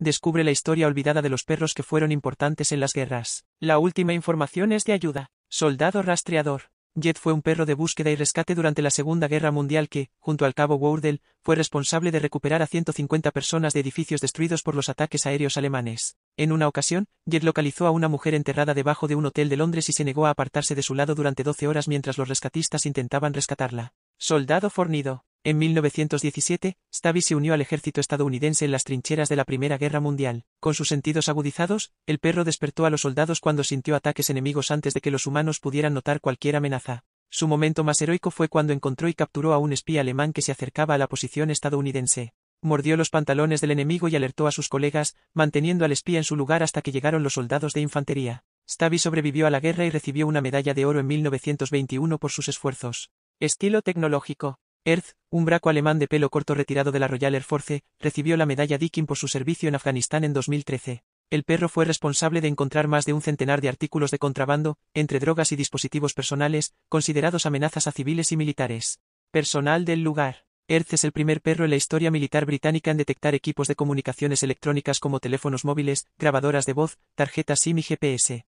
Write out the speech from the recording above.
descubre la historia olvidada de los perros que fueron importantes en las guerras. La última información es de ayuda. Soldado rastreador. Jet fue un perro de búsqueda y rescate durante la Segunda Guerra Mundial que, junto al cabo Wurdel, fue responsable de recuperar a 150 personas de edificios destruidos por los ataques aéreos alemanes. En una ocasión, Jet localizó a una mujer enterrada debajo de un hotel de Londres y se negó a apartarse de su lado durante 12 horas mientras los rescatistas intentaban rescatarla. Soldado fornido. En 1917, Stavi se unió al ejército estadounidense en las trincheras de la Primera Guerra Mundial. Con sus sentidos agudizados, el perro despertó a los soldados cuando sintió ataques enemigos antes de que los humanos pudieran notar cualquier amenaza. Su momento más heroico fue cuando encontró y capturó a un espía alemán que se acercaba a la posición estadounidense. Mordió los pantalones del enemigo y alertó a sus colegas, manteniendo al espía en su lugar hasta que llegaron los soldados de infantería. Stavi sobrevivió a la guerra y recibió una medalla de oro en 1921 por sus esfuerzos. Estilo tecnológico. Earth, un braco alemán de pelo corto retirado de la Royal Air Force, recibió la medalla Dickin por su servicio en Afganistán en 2013. El perro fue responsable de encontrar más de un centenar de artículos de contrabando, entre drogas y dispositivos personales, considerados amenazas a civiles y militares. Personal del lugar. Earth es el primer perro en la historia militar británica en detectar equipos de comunicaciones electrónicas como teléfonos móviles, grabadoras de voz, tarjetas SIM y GPS.